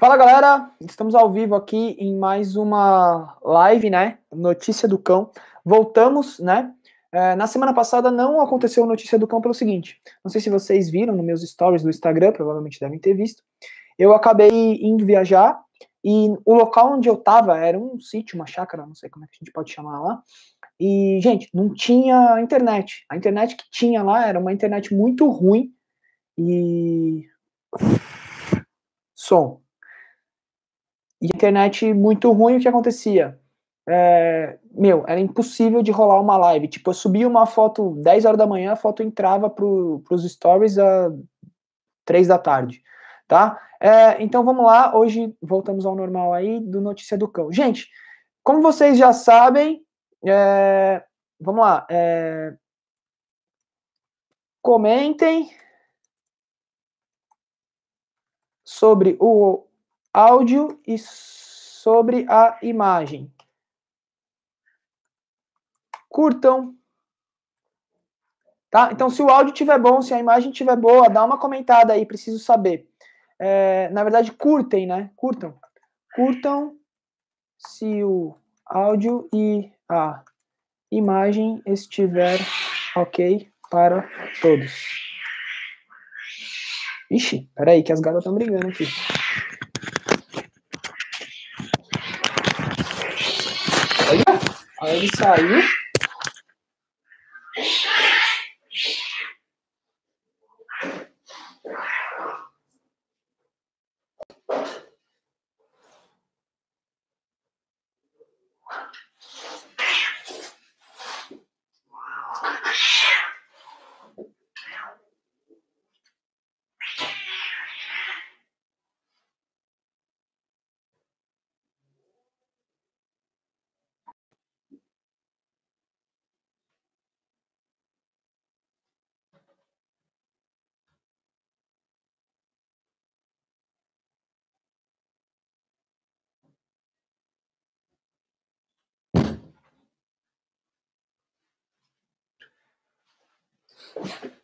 Fala galera, estamos ao vivo aqui em mais uma live, né? Notícia do Cão. Voltamos, né? É, na semana passada não aconteceu Notícia do Cão pelo seguinte: não sei se vocês viram nos meus stories do Instagram, provavelmente devem ter visto. Eu acabei indo viajar e o local onde eu tava era um sítio, uma chácara, não sei como é que a gente pode chamar lá. E, gente, não tinha internet. A internet que tinha lá era uma internet muito ruim e. Som. E a internet muito ruim, o que acontecia? É, meu, era impossível de rolar uma live. Tipo, eu subia uma foto 10 horas da manhã, a foto entrava para os stories a 3 da tarde, tá? É, então vamos lá, hoje voltamos ao normal aí do Notícia do Cão. Gente, como vocês já sabem, é, vamos lá, é, comentem sobre o áudio e sobre a imagem. Curtam. Tá? Então, se o áudio estiver bom, se a imagem estiver boa, dá uma comentada aí, preciso saber. É, na verdade, curtem, né? Curtam. Curtam se o áudio e a imagem estiver ok para todos. Ixi, peraí, que as gatas estão brigando aqui. Aí ele saiu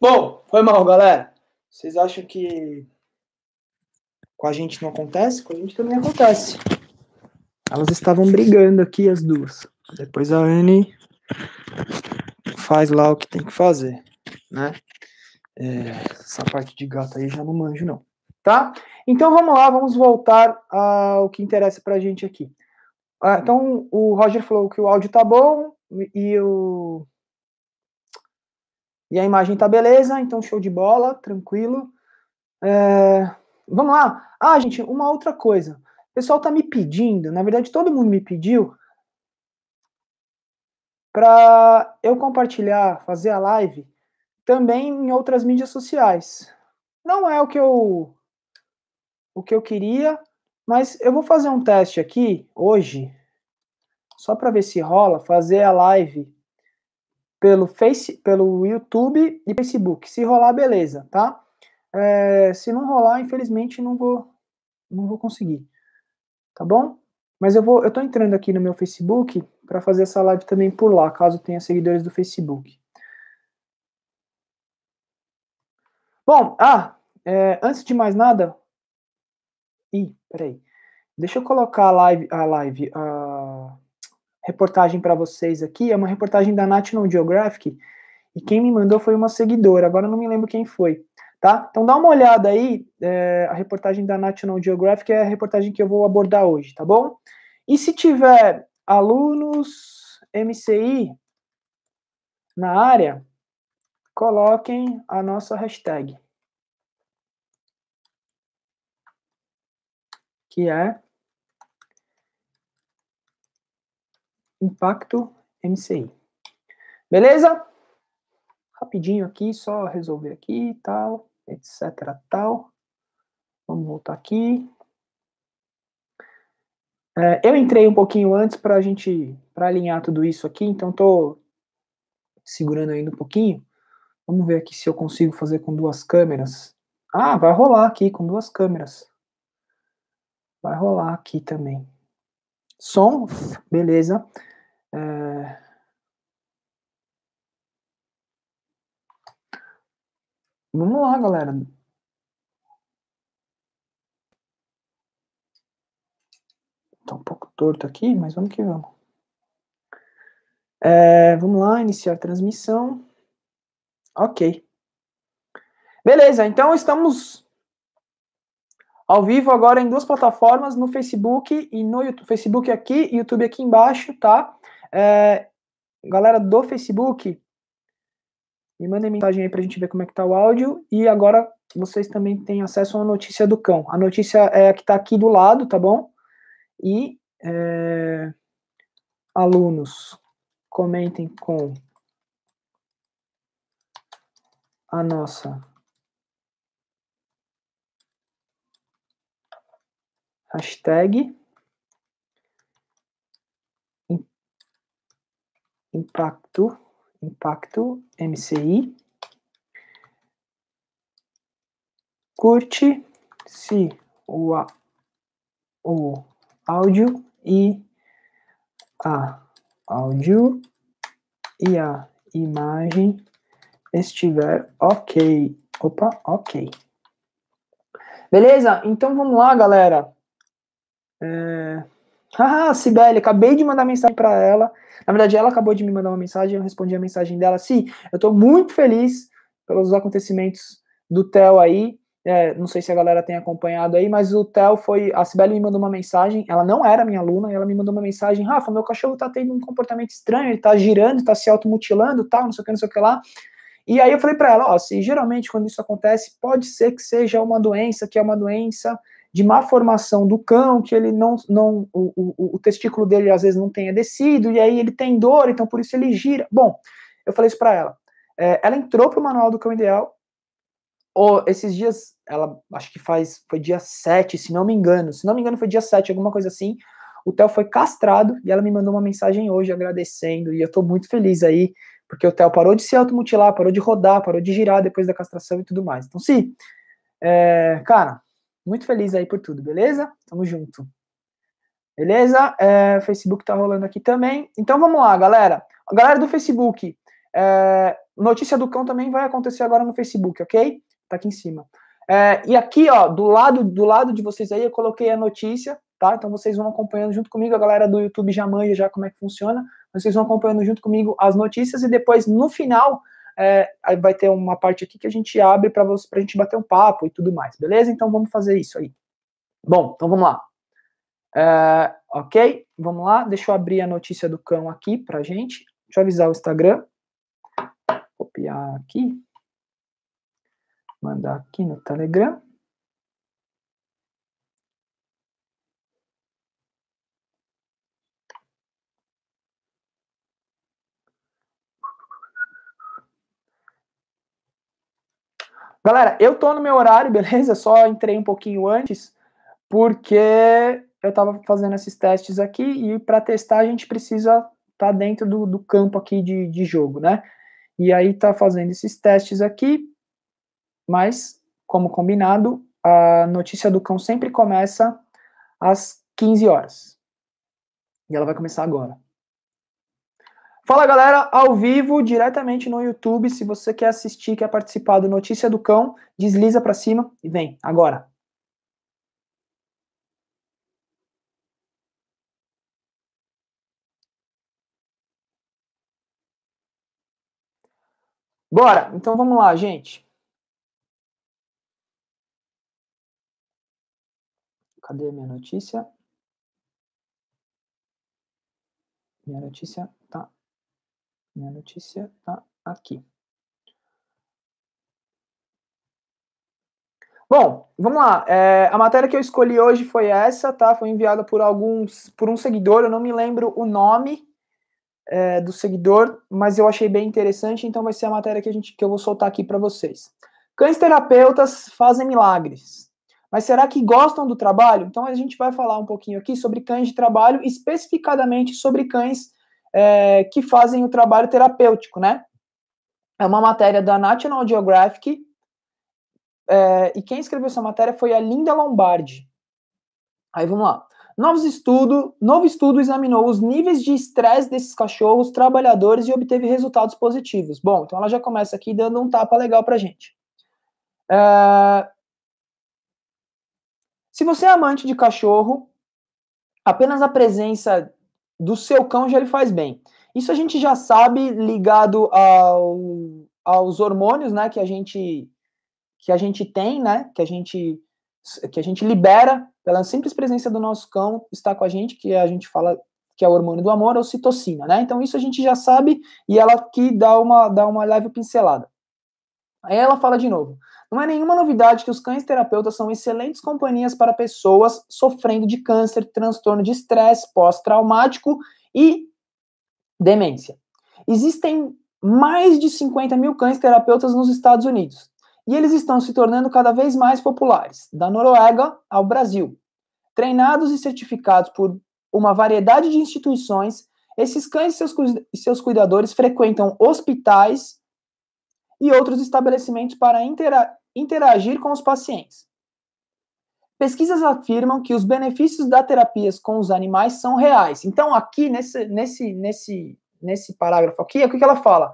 Bom, foi mal, galera. Vocês acham que com a gente não acontece? Com a gente também acontece. Elas estavam brigando aqui, as duas. Depois a Anne faz lá o que tem que fazer, né? É, essa parte de gato aí já não manjo, não. Tá? Então vamos lá, vamos voltar ao que interessa pra gente aqui. Ah, então o Roger falou que o áudio tá bom e o e a imagem tá beleza, então show de bola, tranquilo. É, vamos lá. Ah, gente, uma outra coisa. O pessoal tá me pedindo, na verdade todo mundo me pediu para eu compartilhar, fazer a live também em outras mídias sociais. Não é o que eu o que eu queria, mas eu vou fazer um teste aqui hoje só para ver se rola fazer a live pelo, Face, pelo YouTube e Facebook. Se rolar, beleza, tá? É, se não rolar, infelizmente, não vou, não vou conseguir, tá bom? Mas eu vou, eu tô entrando aqui no meu Facebook para fazer essa live também por lá, caso tenha seguidores do Facebook. Bom, ah, é, antes de mais nada, ih, peraí, deixa eu colocar a live, a live, a reportagem para vocês aqui, é uma reportagem da National Geographic, e quem me mandou foi uma seguidora, agora não me lembro quem foi, tá? Então dá uma olhada aí, é, a reportagem da National Geographic é a reportagem que eu vou abordar hoje, tá bom? E se tiver alunos MCI na área, coloquem a nossa hashtag. Que é impacto MCI. Beleza? Rapidinho aqui, só resolver aqui e tal, etc. tal. Vamos voltar aqui. É, eu entrei um pouquinho antes para a gente pra alinhar tudo isso aqui, então estou segurando ainda um pouquinho. Vamos ver aqui se eu consigo fazer com duas câmeras. Ah, vai rolar aqui com duas câmeras. Vai rolar aqui também. Som, beleza. É... Vamos lá, galera. Tá um pouco torto aqui, mas vamos que vamos. É, vamos lá, iniciar a transmissão. Ok. Beleza, então estamos ao vivo agora em duas plataformas, no Facebook e no YouTube. Facebook aqui, YouTube aqui embaixo, tá? É, galera do Facebook, me mandem mensagem aí pra gente ver como é que tá o áudio. E agora vocês também têm acesso à notícia do cão. A notícia é a que tá aqui do lado, tá bom? E é, alunos, comentem com a nossa hashtag impacto, impacto MCI. Curte se o, a, o áudio e a áudio e a imagem estiver ok. Opa, ok. Beleza? Então vamos lá, galera. É... Ah, Sibeli, acabei de mandar mensagem para ela. Na verdade, ela acabou de me mandar uma mensagem, eu respondi a mensagem dela. Sim, eu estou muito feliz pelos acontecimentos do Theo aí. É, não sei se a galera tem acompanhado aí, mas o Theo foi. A Sibeli me mandou uma mensagem, ela não era minha aluna, e ela me mandou uma mensagem: Rafa, meu cachorro tá tendo um comportamento estranho, ele tá girando, tá se automutilando, tal, não sei o que, não sei o que lá. E aí eu falei para ela: ó, se geralmente quando isso acontece, pode ser que seja uma doença, que é uma doença de má formação do cão, que ele não, não o, o, o testículo dele às vezes não tenha descido, e aí ele tem dor, então por isso ele gira. Bom, eu falei isso para ela. É, ela entrou pro manual do cão ideal, ou esses dias, ela acho que faz, foi dia 7, se não me engano, se não me engano foi dia 7, alguma coisa assim, o Theo foi castrado, e ela me mandou uma mensagem hoje agradecendo, e eu tô muito feliz aí, porque o Theo parou de se automutilar, parou de rodar, parou de girar depois da castração e tudo mais. Então, sim, é, cara, muito feliz aí por tudo, beleza? Tamo junto. Beleza? É, Facebook tá rolando aqui também. Então vamos lá, galera. A galera do Facebook, é, notícia do cão também vai acontecer agora no Facebook, ok? Tá aqui em cima. É, e aqui, ó, do lado do lado de vocês aí, eu coloquei a notícia, tá? Então vocês vão acompanhando junto comigo, a galera do YouTube já manja já como é que funciona. Vocês vão acompanhando junto comigo as notícias e depois no final é, aí vai ter uma parte aqui que a gente abre para a gente bater um papo e tudo mais, beleza? Então vamos fazer isso aí. Bom, então vamos lá. É, ok, vamos lá. Deixa eu abrir a notícia do cão aqui para a gente. Deixa eu avisar o Instagram. Copiar aqui. Mandar aqui no Telegram. Galera, eu tô no meu horário, beleza? Só entrei um pouquinho antes, porque eu tava fazendo esses testes aqui e para testar a gente precisa estar tá dentro do, do, campo aqui de, de jogo, né? E aí tá fazendo esses testes aqui, mas, como combinado, a notícia do cão sempre começa às 15 horas. E ela vai começar agora. Fala galera, ao vivo, diretamente no YouTube. Se você quer assistir, quer participar do Notícia do Cão, desliza para cima e vem agora. Bora, então vamos lá, gente. Cadê minha notícia? Minha notícia minha notícia está aqui. Bom, vamos lá. É, a matéria que eu escolhi hoje foi essa, tá? Foi enviada por alguns, por um seguidor. Eu não me lembro o nome é, do seguidor, mas eu achei bem interessante. Então vai ser a matéria que a gente, que eu vou soltar aqui para vocês. Cães terapeutas fazem milagres. Mas será que gostam do trabalho? Então a gente vai falar um pouquinho aqui sobre cães de trabalho, especificadamente sobre cães é, que fazem o trabalho terapêutico, né? É uma matéria da National Geographic, é, e quem escreveu essa matéria foi a Linda Lombardi. Aí vamos lá. Novos estudo, novo estudo examinou os níveis de estresse desses cachorros trabalhadores e obteve resultados positivos. Bom, então ela já começa aqui dando um tapa legal pra gente. É... Se você é amante de cachorro, apenas a presença do seu cão já ele faz bem. Isso a gente já sabe ligado ao, aos hormônios, né, que a gente que a gente tem, né, que a gente que a gente libera pela simples presença do nosso cão está com a gente, que a gente fala que é o hormônio do amor, ou citocina né? Então isso a gente já sabe e ela que dá uma dá uma leve pincelada. Aí ela fala de novo. Não é nenhuma novidade que os cães terapeutas são excelentes companhias para pessoas sofrendo de câncer, transtorno de estresse pós-traumático e demência. Existem mais de 50 mil cães terapeutas nos Estados Unidos e eles estão se tornando cada vez mais populares, da Noruega ao Brasil. Treinados e certificados por uma variedade de instituições, esses cães e seus, seus cuidadores frequentam hospitais, e outros estabelecimentos para interagir com os pacientes. Pesquisas afirmam que os benefícios da terapias com os animais são reais. Então, aqui nesse, nesse, nesse, nesse parágrafo aqui, é o que ela fala?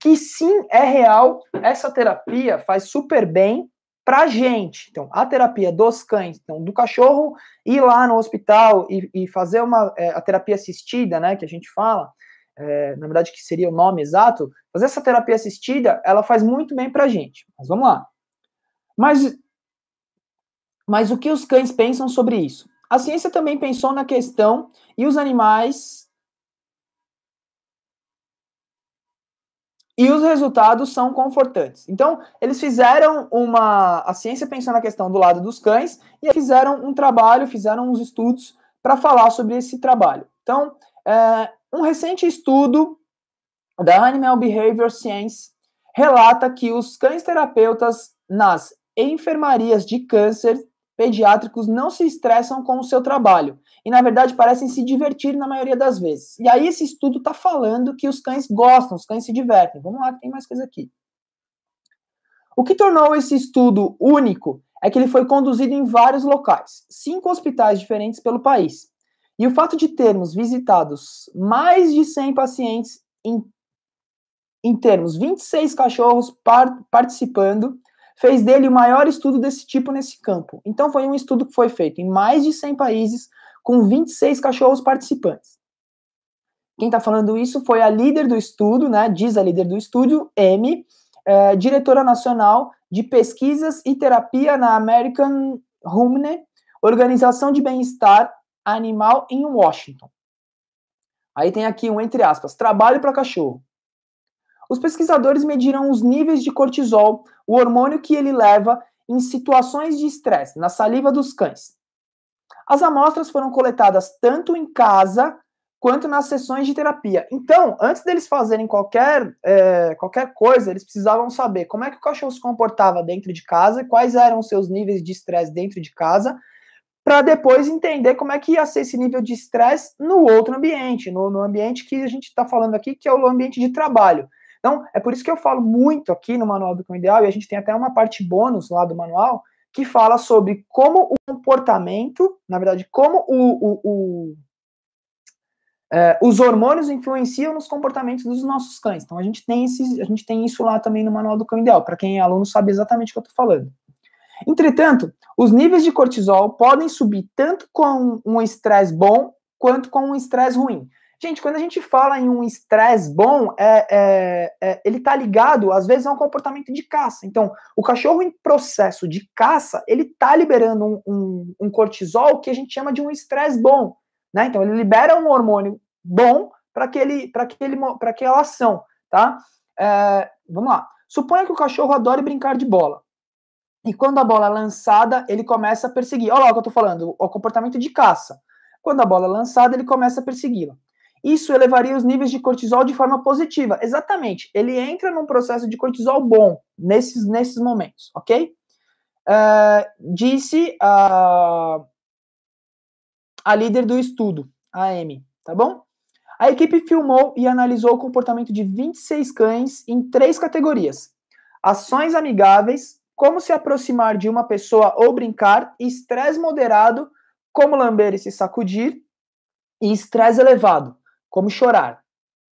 Que sim, é real, essa terapia faz super bem para gente. Então, a terapia dos cães, então, do cachorro ir lá no hospital e, e fazer uma, é, a terapia assistida, né, que a gente fala, é, na verdade, que seria o nome exato, fazer essa terapia assistida, ela faz muito bem para a gente. Mas vamos lá. Mas, mas o que os cães pensam sobre isso? A ciência também pensou na questão e os animais. E os resultados são confortantes. Então, eles fizeram uma. A ciência pensou na questão do lado dos cães e fizeram um trabalho, fizeram uns estudos para falar sobre esse trabalho. Então, é, um recente estudo da Animal Behavior Science relata que os cães terapeutas nas enfermarias de câncer pediátricos não se estressam com o seu trabalho e, na verdade, parecem se divertir na maioria das vezes. E aí esse estudo está falando que os cães gostam, os cães se divertem. Vamos lá, que tem mais coisa aqui. O que tornou esse estudo único é que ele foi conduzido em vários locais, cinco hospitais diferentes pelo país. E o fato de termos visitados mais de 100 pacientes em, em termos 26 cachorros par, participando fez dele o maior estudo desse tipo nesse campo. Então foi um estudo que foi feito em mais de 100 países com 26 cachorros participantes. Quem está falando isso foi a líder do estudo, né? Diz a líder do estudo, M, é, diretora nacional de pesquisas e terapia na American Humne, organização de bem-estar animal em Washington. Aí tem aqui um entre aspas, trabalho para cachorro. Os pesquisadores mediram os níveis de cortisol, o hormônio que ele leva em situações de estresse, na saliva dos cães. As amostras foram coletadas tanto em casa quanto nas sessões de terapia. Então, antes deles fazerem qualquer, é, qualquer coisa, eles precisavam saber como é que o cachorro se comportava dentro de casa, quais eram os seus níveis de estresse dentro de casa para depois entender como é que ia ser esse nível de estresse no outro ambiente, no, no ambiente que a gente está falando aqui, que é o ambiente de trabalho. Então, é por isso que eu falo muito aqui no Manual do Cão Ideal, e a gente tem até uma parte bônus lá do manual, que fala sobre como o comportamento, na verdade, como o, o, o é, os hormônios influenciam nos comportamentos dos nossos cães. Então, a gente tem, esses, a gente tem isso lá também no Manual do Cão Ideal, para quem é aluno sabe exatamente o que eu estou falando. Entretanto, os níveis de cortisol podem subir tanto com um estresse bom quanto com um estresse ruim. Gente, quando a gente fala em um estresse bom, é, é, é, ele está ligado, às vezes, a um comportamento de caça. Então, o cachorro em processo de caça, ele está liberando um, um, um, cortisol que a gente chama de um estresse bom. Né? Então, ele libera um hormônio bom para aquele, aquele, aquela ação. Tá? É, vamos lá. Suponha que o cachorro adore brincar de bola. E quando a bola é lançada, ele começa a perseguir. Olha lá o que eu estou falando, o comportamento de caça. Quando a bola é lançada, ele começa a persegui-la. Isso elevaria os níveis de cortisol de forma positiva. Exatamente. Ele entra num processo de cortisol bom nesses, nesses momentos, ok? Uh, disse a, a líder do estudo, a Amy, tá bom? A equipe filmou e analisou o comportamento de 26 cães em três categorias: ações amigáveis, como se aproximar de uma pessoa ou brincar, estresse moderado, como lamber e se sacudir, e estresse elevado, como chorar,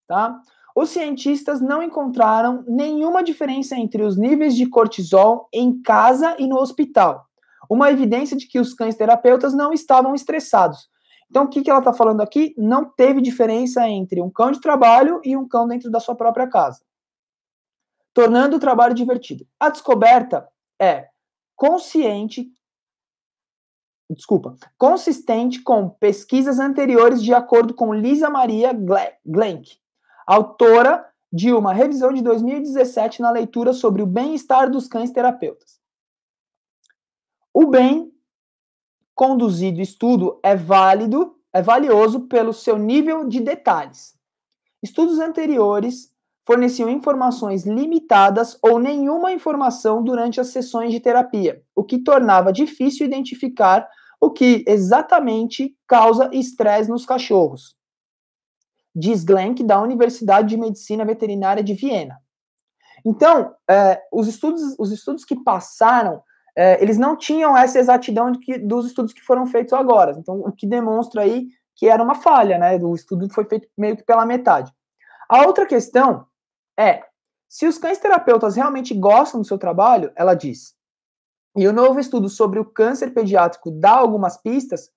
tá? Os cientistas não encontraram nenhuma diferença entre os níveis de cortisol em casa e no hospital. Uma evidência de que os cães terapeutas não estavam estressados. Então, o que, que ela está falando aqui? Não teve diferença entre um cão de trabalho e um cão dentro da sua própria casa tornando o trabalho divertido. A descoberta é consciente, desculpa, consistente com pesquisas anteriores de acordo com Lisa Maria Glenk, autora de uma revisão de 2017 na leitura sobre o bem-estar dos cães terapeutas. O bem conduzido estudo é válido, é valioso pelo seu nível de detalhes. Estudos anteriores forneciam informações limitadas ou nenhuma informação durante as sessões de terapia, o que tornava difícil identificar o que exatamente causa estresse nos cachorros. Diz Glenk, da Universidade de Medicina Veterinária de Viena. Então, é, os, estudos, os estudos que passaram, é, eles não tinham essa exatidão que, dos estudos que foram feitos agora. Então, o que demonstra aí que era uma falha, né? O estudo foi feito meio que pela metade. A outra questão é: se os cães terapeutas realmente gostam do seu trabalho, ela diz. E o novo estudo sobre o câncer pediátrico dá algumas pistas,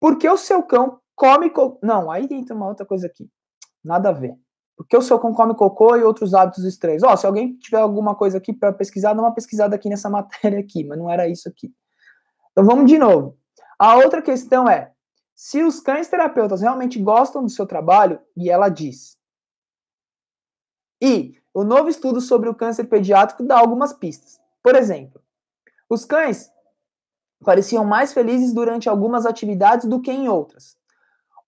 porque o seu cão come co... Não, aí entra uma outra coisa aqui. Nada a ver. Porque o seu cão come cocô e outros hábitos estranhos. Ó, oh, se alguém tiver alguma coisa aqui para pesquisar, dá uma pesquisada aqui nessa matéria aqui, mas não era isso aqui. Então vamos de novo. A outra questão é: se os cães terapeutas realmente gostam do seu trabalho, e ela diz, e o novo estudo sobre o câncer pediátrico dá algumas pistas. Por exemplo, os cães pareciam mais felizes durante algumas atividades do que em outras.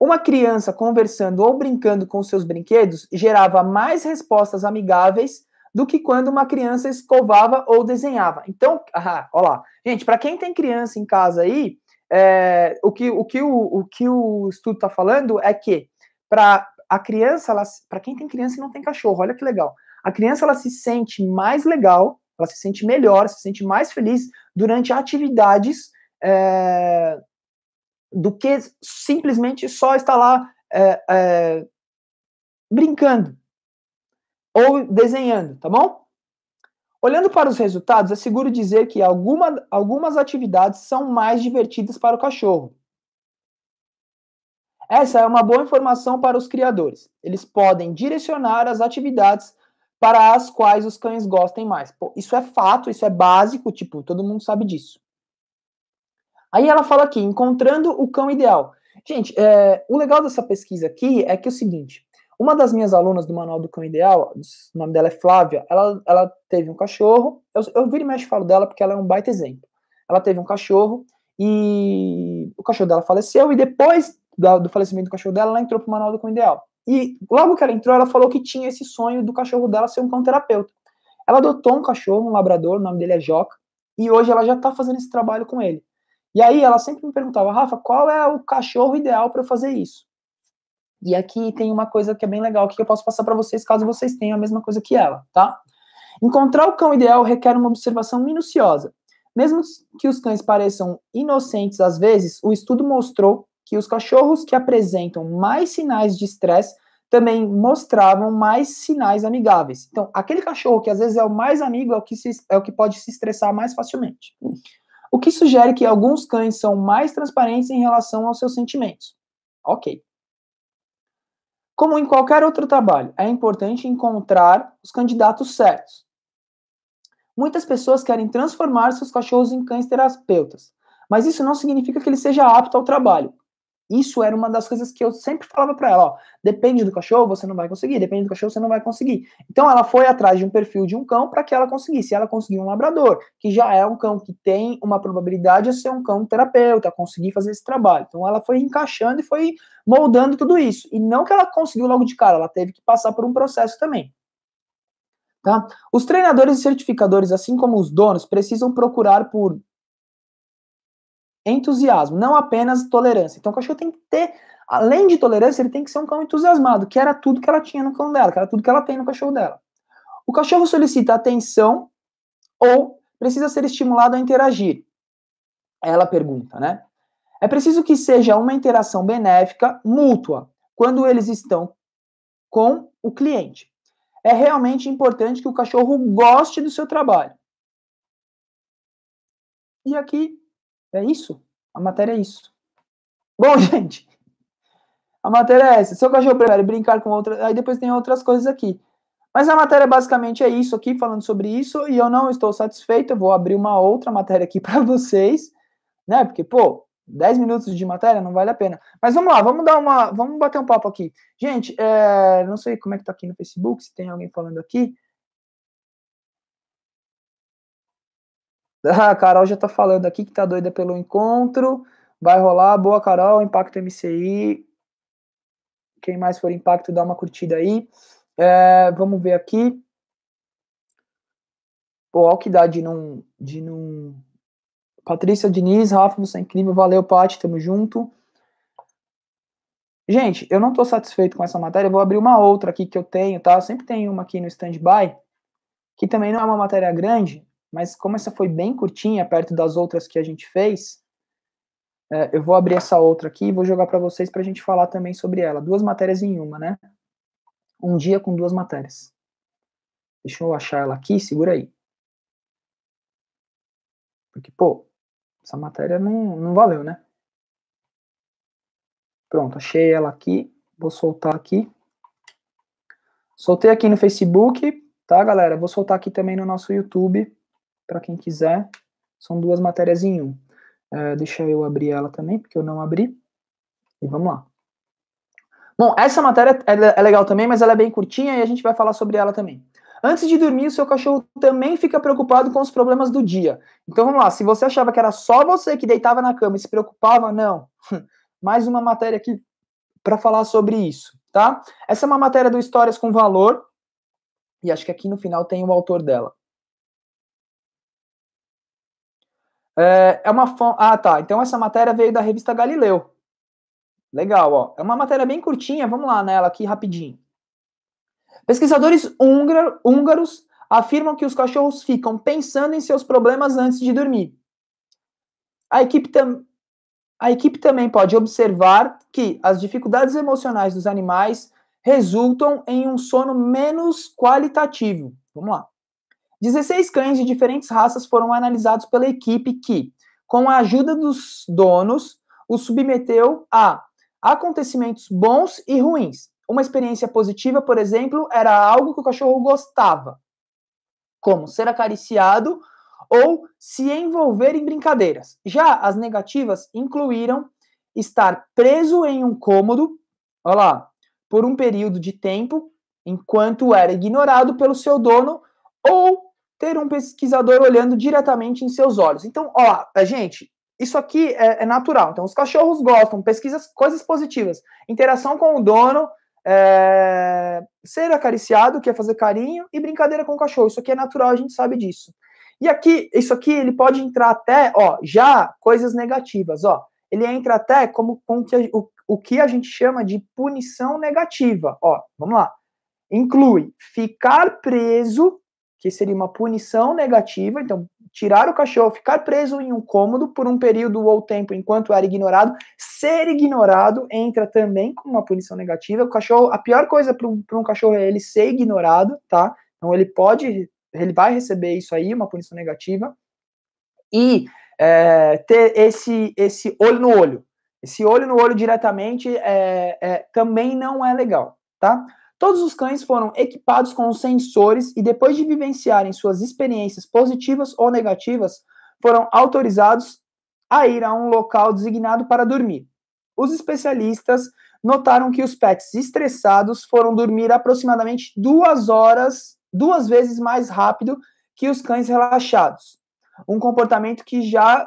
Uma criança conversando ou brincando com seus brinquedos gerava mais respostas amigáveis do que quando uma criança escovava ou desenhava. Então, ah, olha lá. Gente, para quem tem criança em casa aí, é, o, que, o, que o, o que o estudo está falando é que para a criança, para quem tem criança e não tem cachorro, olha que legal. A criança ela se sente mais legal, ela se sente melhor, se sente mais feliz durante atividades é, do que simplesmente só estar lá é, é, brincando ou desenhando, tá bom? Olhando para os resultados, é seguro dizer que alguma, algumas atividades são mais divertidas para o cachorro. Essa é uma boa informação para os criadores. Eles podem direcionar as atividades para as quais os cães gostem mais. Pô, isso é fato, isso é básico, tipo, todo mundo sabe disso. Aí ela fala aqui, encontrando o cão ideal. Gente, é, o legal dessa pesquisa aqui é que é o seguinte: uma das minhas alunas do Manual do Cão Ideal, o nome dela é Flávia, ela, ela teve um cachorro. Eu, eu viro e falo dela porque ela é um baita exemplo. Ela teve um cachorro e o cachorro dela faleceu, e depois do, falecimento do cachorro dela, ela entrou para o Manual do Cão Ideal. E logo que ela entrou, ela falou que tinha esse sonho do cachorro dela ser um cão terapeuta. Ela adotou um cachorro, um labrador, o nome dele é Joca, e hoje ela já está fazendo esse trabalho com ele. E aí ela sempre me perguntava, Rafa, qual é o cachorro ideal para eu fazer isso? E aqui tem uma coisa que é bem legal que eu posso passar para vocês, caso vocês tenham a mesma coisa que ela, tá? Encontrar o cão ideal requer uma observação minuciosa. Mesmo que os cães pareçam inocentes às vezes, o estudo mostrou que os cachorros que apresentam mais sinais de estresse também mostravam mais sinais amigáveis. Então, aquele cachorro que às vezes é o mais amigo é o que, se, é o que pode se estressar mais facilmente. O que sugere que alguns cães são mais transparentes em relação aos seus sentimentos. Ok. Como em qualquer outro trabalho, é importante encontrar os candidatos certos. Muitas pessoas querem transformar seus cachorros em cães terapeutas, mas isso não significa que ele seja apto ao trabalho. Isso era uma das coisas que eu sempre falava para ela, ó, depende do cachorro, você não vai conseguir, depende do cachorro, você não vai conseguir. Então ela foi atrás de um perfil de um cão para que ela conseguisse. Ela conseguiu um labrador, que já é um cão que tem uma probabilidade de ser um cão terapeuta, conseguir fazer esse trabalho. Então ela foi encaixando e foi moldando tudo isso. E não que ela conseguiu logo de cara, ela teve que passar por um processo também. Tá? Os treinadores e certificadores, assim como os donos, precisam procurar por entusiasmo, não apenas tolerância. Então o cachorro tem que ter, além de tolerância, ele tem que ser um cão entusiasmado, que era tudo que ela tinha no cão dela, que era tudo que ela tem no cachorro dela. O cachorro solicita atenção ou precisa ser estimulado a interagir. Ela pergunta, né? É preciso que seja uma interação benéfica mútua quando eles estão com o cliente. É realmente importante que o cachorro goste do seu trabalho. E aqui é isso. A matéria é isso. Bom, gente, a matéria é essa. Seu cachorro prefere brincar com outras. Aí depois tem outras coisas aqui. Mas a matéria basicamente é isso aqui, falando sobre isso, e eu não estou satisfeito. Eu vou abrir uma outra matéria aqui para vocês, né? Porque, pô, 10 minutos de matéria não vale a pena. Mas vamos lá, vamos dar uma. Vamos bater um papo aqui. Gente, é, não sei como é que tá aqui no Facebook, se tem alguém falando aqui. A Carol já tá falando aqui que tá doida pelo encontro. Vai rolar. Boa, Carol. Impacto MCI. Quem mais for impacto, dá uma curtida aí. É, vamos ver aqui. Pô, olha o que dá de não, de Patrícia Diniz, Rafa, você é incrível. Valeu, Paty. Tamo junto. Gente, eu não tô satisfeito com essa matéria. Eu vou abrir uma outra aqui que eu tenho, tá? Eu sempre tenho uma aqui no stand-by, que também não é uma matéria grande, mas como essa foi bem curtinha, perto das outras que a gente fez, é, eu vou abrir essa outra aqui e vou jogar para vocês para a gente falar também sobre ela. Duas matérias em uma, né? Um dia com duas matérias. Deixa eu achar ela aqui, segura aí. Porque, pô, essa matéria não, não valeu, né? Pronto, achei ela aqui. Vou soltar aqui. Soltei aqui no Facebook, tá, galera? Vou soltar aqui também no nosso YouTube para quem quiser. São duas matérias em um. É, deixa eu abrir ela também, porque eu não abri. E vamos lá. Bom, essa matéria é legal também, mas ela é bem curtinha e a gente vai falar sobre ela também. Antes de dormir, o seu cachorro também fica preocupado com os problemas do dia. Então vamos lá, se você achava que era só você que deitava na cama e se preocupava, não. Mais uma matéria aqui para falar sobre isso, tá? Essa é uma matéria do Histórias com Valor, e acho que aqui no final tem o autor dela. É, é uma fonte. Ah, tá. Então essa matéria veio da revista Galileu. Legal, ó. É uma matéria bem curtinha, vamos lá nela aqui rapidinho. Pesquisadores húngaros afirmam que os cachorros ficam pensando em seus problemas antes de dormir. A equipe, tam... a equipe também pode observar que as dificuldades emocionais dos animais resultam em um sono menos qualitativo. Vamos lá. 16 cães de diferentes raças foram analisados pela equipe que, com a ajuda dos donos, os submeteu a acontecimentos bons e ruins. Uma experiência positiva, por exemplo, era algo que o cachorro gostava, como ser acariciado ou se envolver em brincadeiras. Já as negativas incluíram estar preso em um cômodo, olha lá, por um período de tempo, enquanto era ignorado pelo seu dono, ou ter um pesquisador olhando diretamente em seus olhos. Então, ó, gente, isso aqui é, é natural. Então, os cachorros gostam, pesquisas, coisas positivas. Interação com o dono, é, ser acariciado, que é fazer carinho, e brincadeira com o cachorro. Isso aqui é natural, a gente sabe disso. E aqui, isso aqui, ele pode entrar até, ó, já coisas negativas, ó. Ele entra até como com que, o, o que a gente chama de punição negativa, ó. Vamos lá. Inclui ficar preso que seria uma punição negativa, então tirar o cachorro, ficar preso em um cômodo por um período ou tempo enquanto era ignorado, ser ignorado entra também como uma punição negativa. O cachorro, a pior coisa para um, um, cachorro é ele ser ignorado, tá? Então ele pode, ele vai receber isso aí, uma punição negativa. E é, ter esse, esse olho no olho, esse olho no olho diretamente é, é também não é legal, tá? Todos os cães foram equipados com sensores e, depois de vivenciarem suas experiências positivas ou negativas, foram autorizados a ir a um local designado para dormir. Os especialistas notaram que os pets estressados foram dormir aproximadamente duas horas, duas vezes mais rápido que os cães relaxados. Um comportamento que já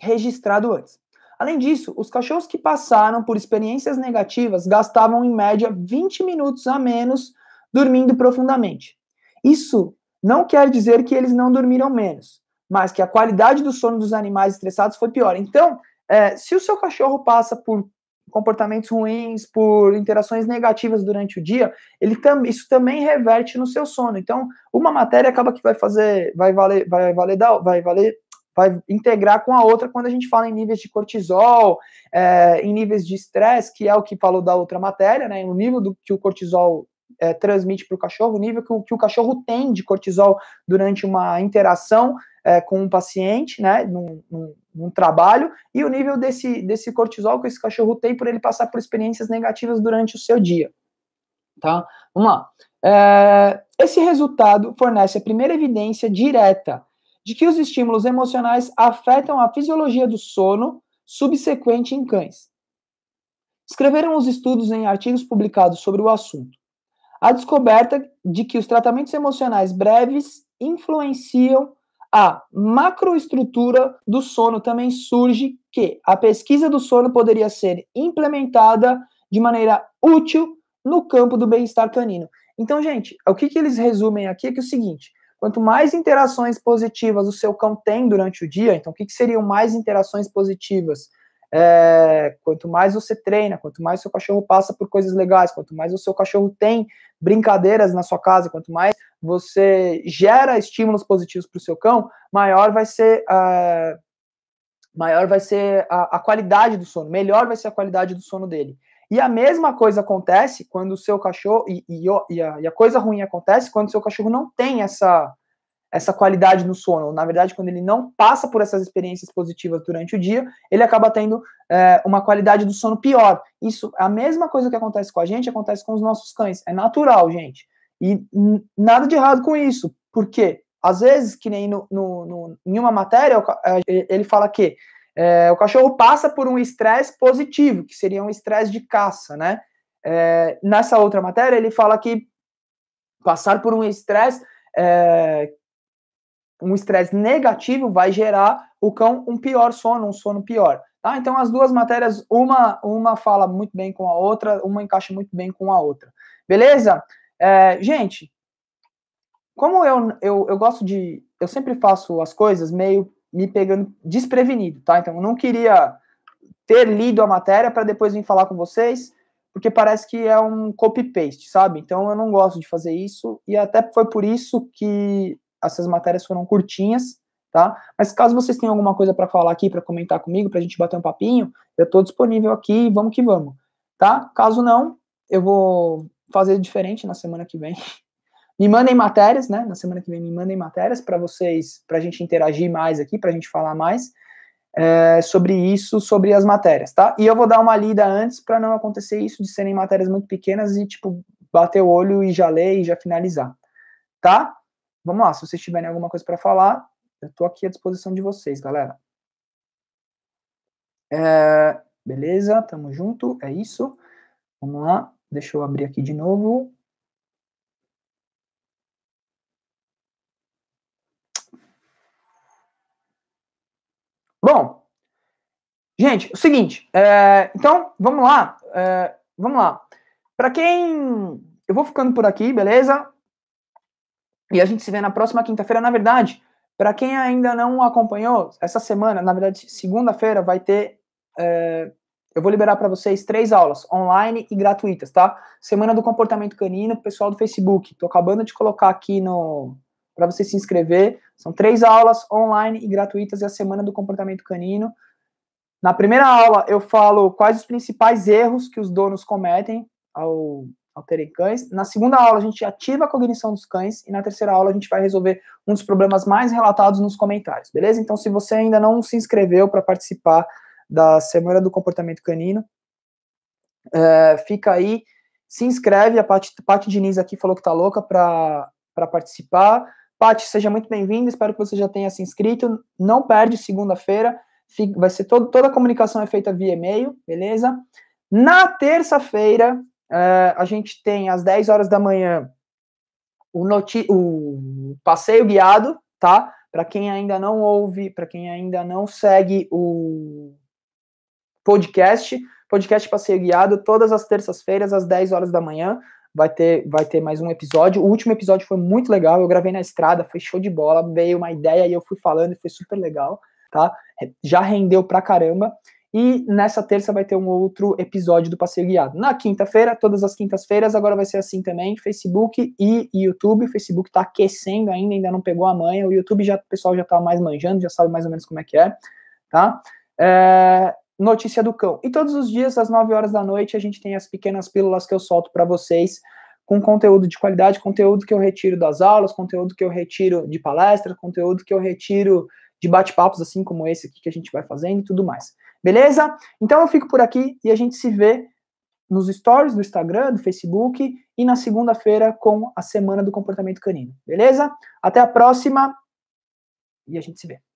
registrado antes. Além disso, os cachorros que passaram por experiências negativas gastavam em média 20 minutos a menos dormindo profundamente. Isso não quer dizer que eles não dormiram menos, mas que a qualidade do sono dos animais estressados foi pior. Então, é, se o seu cachorro passa por comportamentos ruins, por interações negativas durante o dia, ele tam, isso também reverte no seu sono. Então, uma matéria acaba que vai fazer, vai valer, vai valer, vai valer vai integrar com a outra quando a gente fala em níveis de cortisol, é, em níveis de estresse, que é o que falou da outra matéria, né? O nível do que o cortisol é, transmite para o cachorro, o nível que o, que o cachorro tem de cortisol durante uma interação é, com um paciente, né, num, num, trabalho, e o nível desse, desse cortisol que esse cachorro tem por ele passar por experiências negativas durante o seu dia. Tá? Vamos lá. É, esse resultado fornece a primeira evidência direta de que os estímulos emocionais afetam a fisiologia do sono subsequente em cães. Escreveram os estudos em artigos publicados sobre o assunto. A descoberta de que os tratamentos emocionais breves influenciam a macroestrutura do sono também surge que a pesquisa do sono poderia ser implementada de maneira útil no campo do bem-estar canino. Então, gente, o que, que eles resumem aqui é que é o seguinte: Quanto mais interações positivas o seu cão tem durante o dia, então o que, que seriam mais interações positivas? É, quanto mais você treina, quanto mais seu cachorro passa por coisas legais, quanto mais o seu cachorro tem brincadeiras na sua casa, quanto mais você gera estímulos positivos para o seu cão, maior vai ser a, é, maior vai ser a, a qualidade do sono, melhor vai ser a qualidade do sono dele. E a mesma coisa acontece quando o seu cachorro. E, e, e, a, e a coisa ruim acontece quando o seu cachorro não tem essa, essa qualidade no sono. Na verdade, quando ele não passa por essas experiências positivas durante o dia, ele acaba tendo é, uma qualidade do sono pior. Isso, a mesma coisa que acontece com a gente, acontece com os nossos cães. É natural, gente. E nada de errado com isso. Por quê? Às vezes, que nem no, no, no em uma matéria, é, ele fala que é, o cachorro passa por um estresse positivo, que seria um estresse de caça, né? É, nessa outra matéria, ele fala que passar por um estresse, é, um estresse negativo vai gerar o cão um pior sono, um sono pior. Tá? Então, as duas matérias, uma, uma fala muito bem com a outra, uma encaixa muito bem com a outra. Beleza? É, gente, como eu, eu, eu gosto de. Eu sempre faço as coisas meio me pegando desprevenido, tá? Então, eu não queria ter lido a matéria para depois vir falar com vocês, porque parece que é um copy-paste, sabe? Então, eu não gosto de fazer isso, e até foi por isso que essas matérias foram curtinhas, tá? Mas caso vocês tenham alguma coisa para falar aqui, para comentar comigo, para a gente bater um papinho, eu estou disponível aqui, vamos que vamos, tá? Caso não, eu vou fazer diferente na semana que vem. Me mandem matérias, né? Na semana que vem me mandem matérias para vocês, para a gente interagir mais aqui, para a gente falar mais é, sobre isso, sobre as matérias, tá? E eu vou dar uma lida antes para não acontecer isso de serem matérias muito pequenas e tipo bater o olho e já ler e já finalizar, tá? Vamos lá, se vocês tiverem alguma coisa para falar, eu tô aqui à disposição de vocês, galera. É, beleza, tamo junto, é isso. Vamos lá, deixa eu abrir aqui de novo. Gente, é o seguinte, é, então, vamos lá. É, vamos lá. Para quem. Eu vou ficando por aqui, beleza? E a gente se vê na próxima quinta-feira. Na verdade, para quem ainda não acompanhou, essa semana, na verdade, segunda-feira, vai ter. É, eu vou liberar para vocês três aulas, online e gratuitas, tá? Semana do Comportamento Canino, pessoal do Facebook. Tô acabando de colocar aqui no, para você se inscrever. São três aulas online e gratuitas e a semana do comportamento canino. Na primeira aula, eu falo quais os principais erros que os donos cometem ao, ao terem cães. Na segunda aula, a gente ativa a cognição dos cães. E na terceira aula, a gente vai resolver um dos problemas mais relatados nos comentários, beleza? Então, se você ainda não se inscreveu para participar da Semana do Comportamento Canino, é, fica aí, se inscreve. A Paty, Paty Diniz aqui falou que tá louca para participar. Paty, seja muito bem-vinda. Espero que você já tenha se inscrito. Não perde segunda-feira vai ser todo, toda a comunicação é feita via e-mail, beleza? Na terça-feira, é, a gente tem às 10 horas da manhã o, o passeio guiado, tá? Para quem ainda não ouve, para quem ainda não segue o podcast, podcast passeio guiado, todas as terças-feiras às 10 horas da manhã, vai ter, vai ter mais um episódio. O último episódio foi muito legal, eu gravei na estrada, foi show de bola, veio uma ideia e eu fui falando e foi super legal tá? Já rendeu pra caramba. E nessa terça vai ter um outro episódio do Passeio Guiado. Na quinta-feira, todas as quintas-feiras, agora vai ser assim também, Facebook e YouTube. O Facebook tá aquecendo ainda, ainda não pegou a manha. O YouTube já, o pessoal já tá mais manjando, já sabe mais ou menos como é que é, tá? É, notícia do Cão. E todos os dias, às 9 horas da noite, a gente tem as pequenas pílulas que eu solto para vocês com conteúdo de qualidade, conteúdo que eu retiro das aulas, conteúdo que eu retiro de palestras, conteúdo que eu retiro de bate-papos assim como esse aqui que a gente vai fazendo e tudo mais. Beleza? Então eu fico por aqui e a gente se vê nos stories do Instagram, do Facebook e na segunda-feira com a Semana do Comportamento Canino. Beleza? Até a próxima e a gente se vê.